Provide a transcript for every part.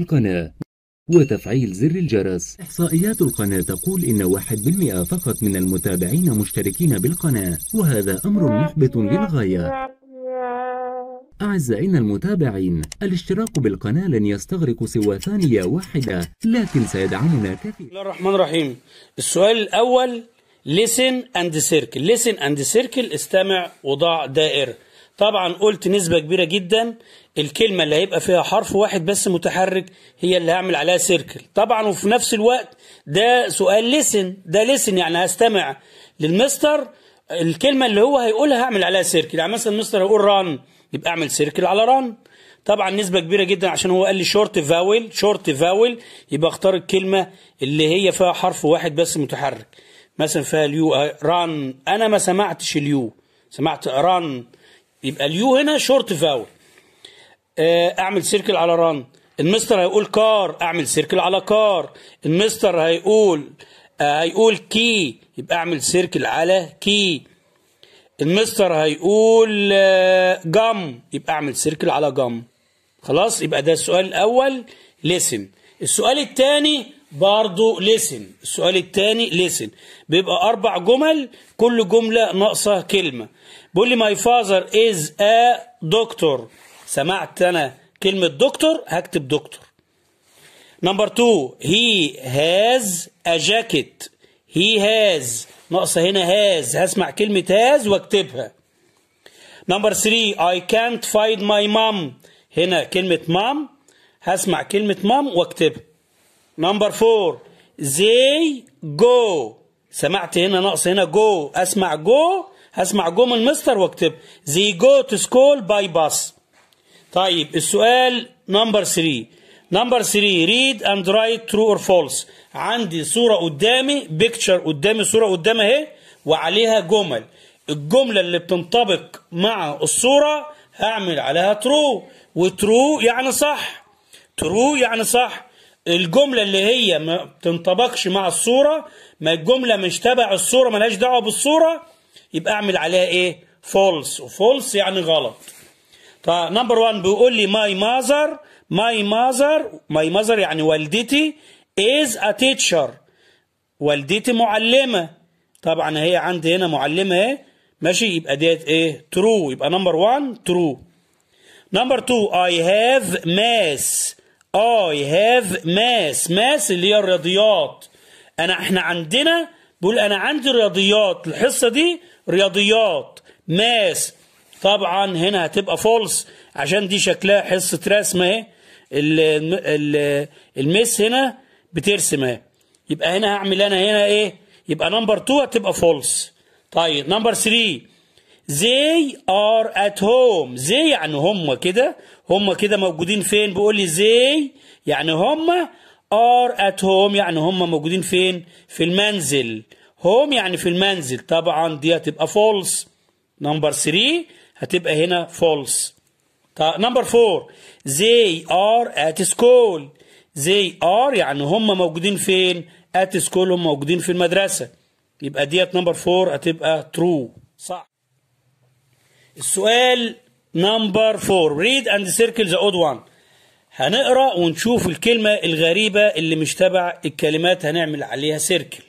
القناة وتفعيل زر الجرس إحصائيات القناة تقول إن 1% فقط من المتابعين مشتركين بالقناة وهذا أمر محبط للغاية أعزائنا المتابعين الاشتراك بالقناة لن يستغرق سوى ثانية واحدة لكن سيدعمنا كثير بسم الله الرحمن الرحيم السؤال الأول listen and circle listen and circle استمع وضع دائرة طبعا قلت نسبة كبيرة جدا الكلمة اللي هيبقى فيها حرف واحد بس متحرك هي اللي هعمل عليها سيركل طبعا وفي نفس الوقت ده سؤال لسن ده لسن يعني هستمع للمستر الكلمة اللي هو هيقولها هعمل عليها سيركل يعني مثلا المستر هيقول ران يبقى اعمل سيركل على ران طبعا نسبة كبيرة جدا عشان هو قال لي شورت فاول شورت فاول يبقى اختار الكلمة اللي هي فيها حرف واحد بس متحرك مثلا فيها اليو ران آه، انا ما سمعتش اليو سمعت ران يبقى اليو هنا شورت فاول آه، اعمل سيركل على ران المستر هيقول كار اعمل سيركل على كار المستر هيقول آه، هيقول كي يبقى اعمل سيركل على كي المستر هيقول جم آه، يبقى اعمل سيركل على جم خلاص يبقى ده السؤال الاول لسن السؤال الثاني برضو لسن السؤال الثاني لسن بيبقى أربع جمل كل جملة ناقصة كلمة بيقول لي ماي فاذر از ا دكتور سمعت أنا كلمة دكتور هكتب دكتور نمبر تو هي هاز ا جاكيت هي هاز ناقصة هنا هاز هسمع كلمة هاز واكتبها نمبر 3 اي كانت فايند ماي مام هنا كلمة مام هسمع كلمة مام واكتبها نمبر فور زي جو سمعت هنا نقص هنا جو اسمع جو هسمع جو من مستر واكتب زي جو تو سكول باي باس طيب السؤال نمبر 3 نمبر 3 ريد اند رايت ترو اور فولس عندي صوره قدامي بيكتشر قدامي صوره قدامي اهي وعليها جمل الجمله اللي بتنطبق مع الصوره هعمل عليها ترو وترو يعني صح ترو يعني صح الجملة اللي هي ما تنطبقش مع الصورة ما الجملة مش تبع الصورة ملهاش دعوة بالصورة يبقى أعمل عليها إيه؟ فولس وفولس يعني غلط فنمبر طيب، 1 بيقول لي ماي ماذر ماي ماذر ماي ماذر يعني والدتي از ا تيتشر والدتي معلمة طبعا هي عندي هنا معلمة ايه ماشي يبقى ديت ايه ترو يبقى نمبر 1 ترو نمبر 2 اي هاف ماس I have ماس ماس اللي هي الرياضيات انا احنا عندنا بقول انا عندي رياضيات الحصه دي رياضيات ماس طبعا هنا هتبقى فولس عشان دي شكلها حصه رسمه اهي المس هنا بترسم اهي يبقى هنا هعمل انا هنا ايه يبقى نمبر 2 هتبقى فولس طيب نمبر 3 they are at home زي يعني هم كده هم كده موجودين فين بيقول لي زي يعني هم ار ات هوم يعني هم موجودين فين في المنزل هوم يعني في المنزل طبعا دي هتبقى فولس نمبر 3 هتبقى هنا فولس طب نمبر 4 زي ار ات سكول زي ار يعني هم موجودين فين ات سكول هم موجودين في المدرسة يبقى ديت نمبر 4 هتبقى ترو صح السؤال نمبر 4 ريد اند سيركل ذا اود وان هنقرا ونشوف الكلمه الغريبه اللي مش تبع الكلمات هنعمل عليها سيركل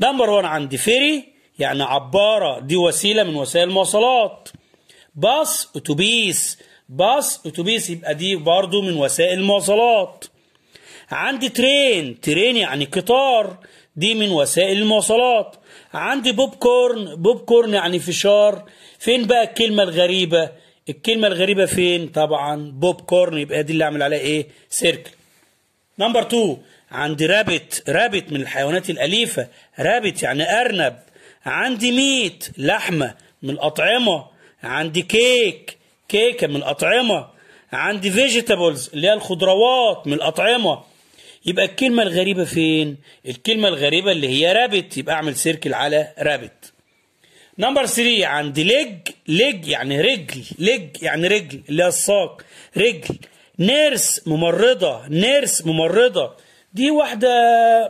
نمبر 1 عندي فيري يعني عباره دي وسيله من وسائل المواصلات باص اتوبيس باص اتوبيس يبقى دي برضه من وسائل المواصلات عندي ترين ترين يعني قطار دي من وسائل المواصلات عندي بوب كورن بوب كورن يعني فشار فين بقى الكلمة الغريبة الكلمة الغريبة فين طبعا بوب كورن يبقى دي اللي اعمل عليها ايه سيركل نمبر 2 عندي رابت رابت من الحيوانات الأليفة رابت يعني أرنب عندي ميت لحمة من الأطعمة عندي كيك كيكة من الأطعمة عندي فيجيتابلز اللي هي الخضروات من الأطعمة يبقى الكلمة الغريبة فين؟ الكلمة الغريبة اللي هي رابت يبقى أعمل سيركل على رابت نمبر 3 عندي ليج ليج يعني رجل ليج يعني رجل اللي هي الساق رجل نيرس ممرضة نيرس ممرضة دي واحدة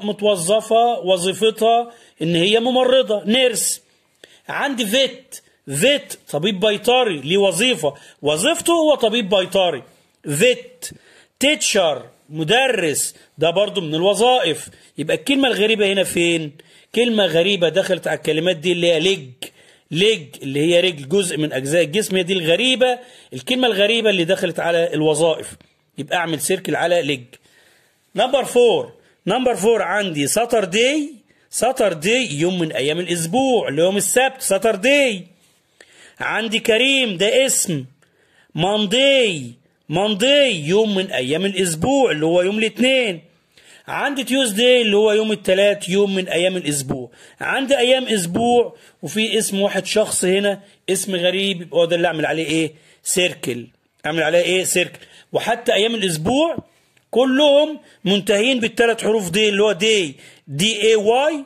متوظفة وظيفتها إن هي ممرضة نيرس عندي فيت فيت طبيب بيطري ليه وظيفة وظيفته هو طبيب بيطري فيت تيتشر مدرس ده برضه من الوظائف يبقى الكلمة الغريبة هنا فين كلمة غريبة دخلت على الكلمات دي اللي هي لج لج اللي هي رجل جزء من أجزاء الجسم هي دي الغريبة الكلمة الغريبة اللي دخلت على الوظائف يبقى أعمل سيركل على لج نمبر فور نمبر فور عندي ساتردي دي يوم من أيام الأسبوع اللي يوم السبت دي عندي كريم ده اسم ماندي موندي يوم من ايام الاسبوع اللي هو يوم الاثنين عندي تيوزداي اللي هو يوم الثلاث يوم من ايام الاسبوع عندي ايام اسبوع وفي اسم واحد شخص هنا اسم غريب يبقى هو ده اللي اعمل عليه ايه سيركل اعمل عليه ايه سيركل وحتى ايام الاسبوع كلهم منتهين بالثلاث حروف دي اللي هو دي دي اي واي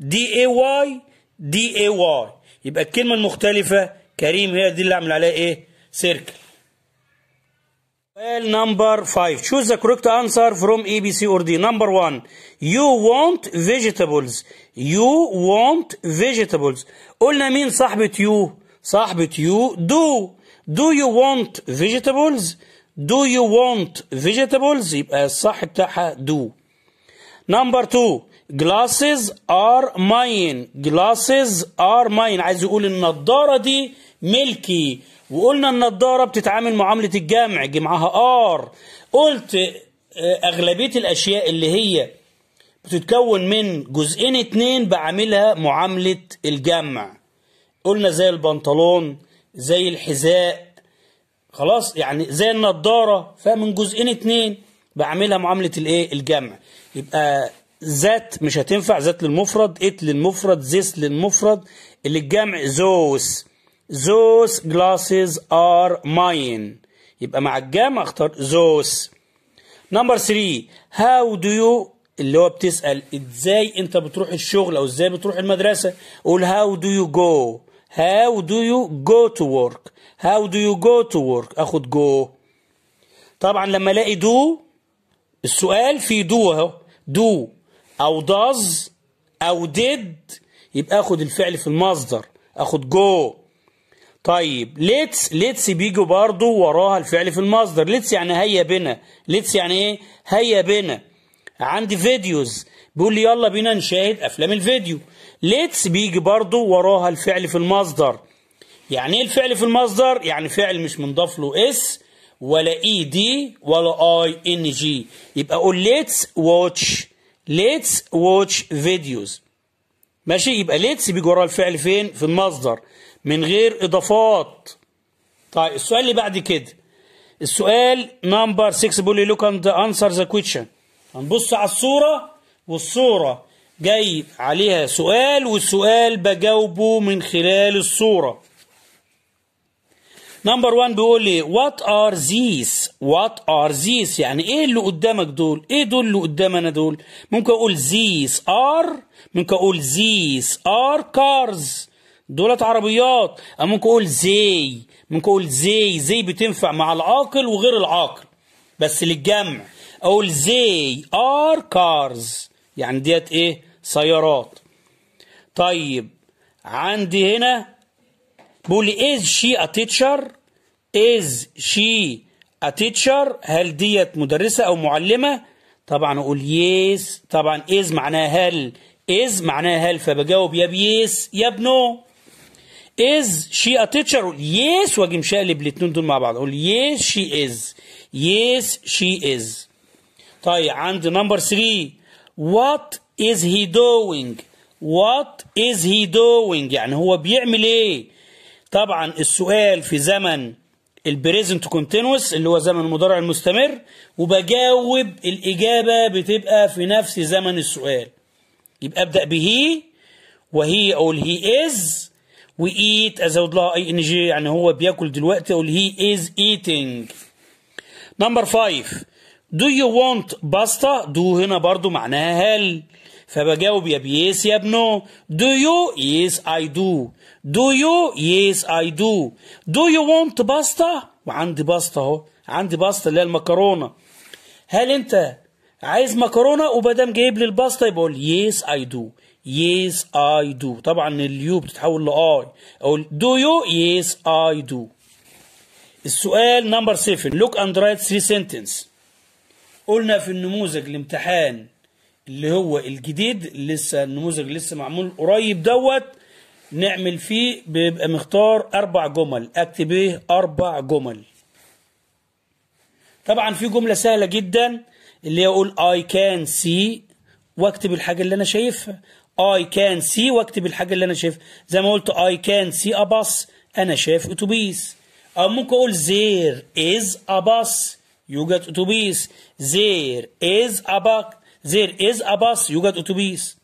دي اي واي دي اي واي يبقى الكلمه المختلفه كريم هي دي اللي اعمل عليها ايه سيركل Well, number five. Choose the correct answer from A, B, C, or D. Number one. You want vegetables. You want vegetables. قلنا مين صاحبة you؟ صاحبة you do. Do you want vegetables? Do you want vegetables? يبقى الصح بتاعها do. Number two. Glasses are mine. Glasses are mine. عايز يقول النضارة دي ملكي. وقلنا النضارة بتتعامل معاملة الجمع جمعها ار قلت آه، أغلبية الأشياء اللي هي بتتكون من جزئين اتنين بعاملها معاملة الجمع قلنا زي البنطلون زي الحذاء خلاص يعني زي النضارة فمن جزئين اتنين بعملها معاملة الايه الجمع يبقى ذات مش هتنفع ذات للمفرد ات للمفرد زيس للمفرد اللي الجمع زوس those glasses are mine يبقى مع الجام اختار زوس نمبر 3 هاو دو يو اللي هو بتسأل ازاي انت بتروح الشغل او ازاي بتروح المدرسة قول هاو دو يو جو هاو دو يو جو تو ورك هاو دو يو جو تو ورك اخد جو طبعا لما الاقي دو السؤال في دو اهو دو او داز او ديد يبقى اخد الفعل في المصدر اخد جو طيب ليتس ليتس بيجوا برضو وراها الفعل في المصدر ليتس يعني هيا بنا ليتس يعني ايه هيا بنا عندي فيديوز بيقول لي يلا بينا نشاهد افلام الفيديو ليتس بيجي برضو وراها الفعل في المصدر يعني ايه الفعل في المصدر يعني فعل مش منضاف له اس ولا اي e دي ولا اي ان جي يبقى اقول ليتس واتش ليتس واتش فيديوز ماشي يبقى ليتس بيجي وراها الفعل فين في المصدر من غير إضافات طيب السؤال اللي بعد كده السؤال نمبر 6 بيقول لي لوك اند انسر ذا كويشن هنبص على الصورة والصورة جاي عليها سؤال والسؤال بجاوبه من خلال الصورة نمبر 1 بيقول لي وات ار ذيس وات ار ذيس يعني ايه اللي قدامك دول ايه دول اللي قدامنا دول ممكن اقول ذيس ار ممكن اقول ذيس ار كارز دولت عربيات أو ممكن اقول زي ممكن اقول زي زي بتنفع مع العاقل وغير العاقل بس للجمع اقول زي ار كارز يعني ديت ايه سيارات طيب عندي هنا بقول از شي ا تيتشر از شي ا تيتشر هل ديت مدرسه او معلمه طبعا اقول يس طبعا از معناها هل از معناها هل فبجاوب يا بيس يا بنو از شي ا تيتشر يس واجي مشقلب الاثنين دول مع بعض اقول يس شي از يس شي از طيب عند نمبر 3 وات از هي دوينج وات از هي دوينج يعني هو بيعمل ايه طبعا السؤال في زمن البريزنت كونتينوس اللي هو زمن المضارع المستمر وبجاوب الإجابة بتبقى في نفس زمن السؤال يبقى أبدأ بهي وهي أقول هي إز وي ايت ازود لها اي ان جي يعني هو بياكل دلوقتي اقول هي از ايتنج نمبر 5 دو يو وونت باستا دو هنا برضو معناها هل فبجاوب يا بيس يا ابنو دو يو يس اي دو دو يو يس اي دو دو يو وونت باستا وعندي باستا اهو عندي باستا اللي هي المكرونه هل انت عايز مكرونه وبدام جايب لي الباستا يبقى يس اي دو يس اي دو طبعا اليو بتتحول لاي او دو يو يس اي دو السؤال نمبر 7 لوك اند رايت 3 سنتنس قلنا في النموذج الامتحان اللي هو الجديد لسه النموذج لسه معمول قريب دوت نعمل فيه بيبقى مختار اربع جمل اكتب ايه اربع جمل طبعا في جمله سهله جدا اللي هي اقول اي كان سي واكتب الحاجه اللي انا شايفها اي كان سي واكتب الحاجه اللي انا شايفها زي ما قلت اي كان سي اباص انا شايف اتوبيس او ممكن اقول زير از اباص يوجد اتوبيس زير از اباك زير از اباص يوجد اتوبيس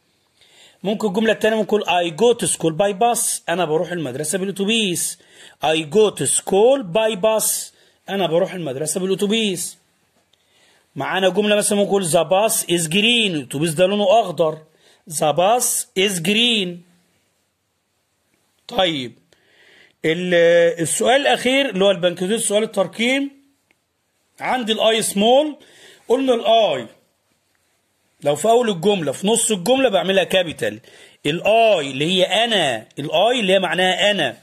ممكن الجمله الثانيه ممكن اي جو تو سكول باي باص انا بروح المدرسه بالاتوبيس اي جو تو سكول باي باص انا بروح المدرسه بالاتوبيس معانا جمله مثلا ممكن ذا باص از جرين الاتوبيس ده لونه اخضر The bus is green طيب السؤال الأخير اللي هو البنكوزيت سؤال الترقيم عندي الآي سمول قلنا الآي لو في أول الجملة في نص الجملة بعملها كابيتال الآي اللي هي أنا الآي اللي هي معناها أنا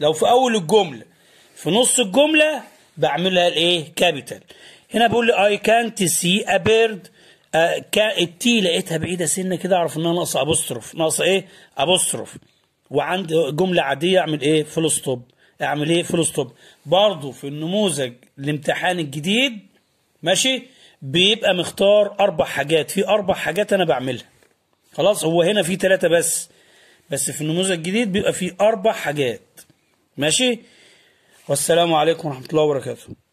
لو في أول الجملة في نص الجملة بعملها الإيه كابيتال هنا بقول لي اي كانت سي ا بيرد آه، التي لقيتها بعيده سنه كده اعرف انها ناقصه ابوستروف ناقصه ايه ابوستروف وعند جمله عاديه اعمل ايه فول ستوب اعمل ايه فول ستوب برضه في النموذج الامتحان الجديد ماشي بيبقى مختار اربع حاجات في اربع حاجات انا بعملها خلاص هو هنا في ثلاثه بس بس في النموذج الجديد بيبقى في اربع حاجات ماشي والسلام عليكم ورحمه الله وبركاته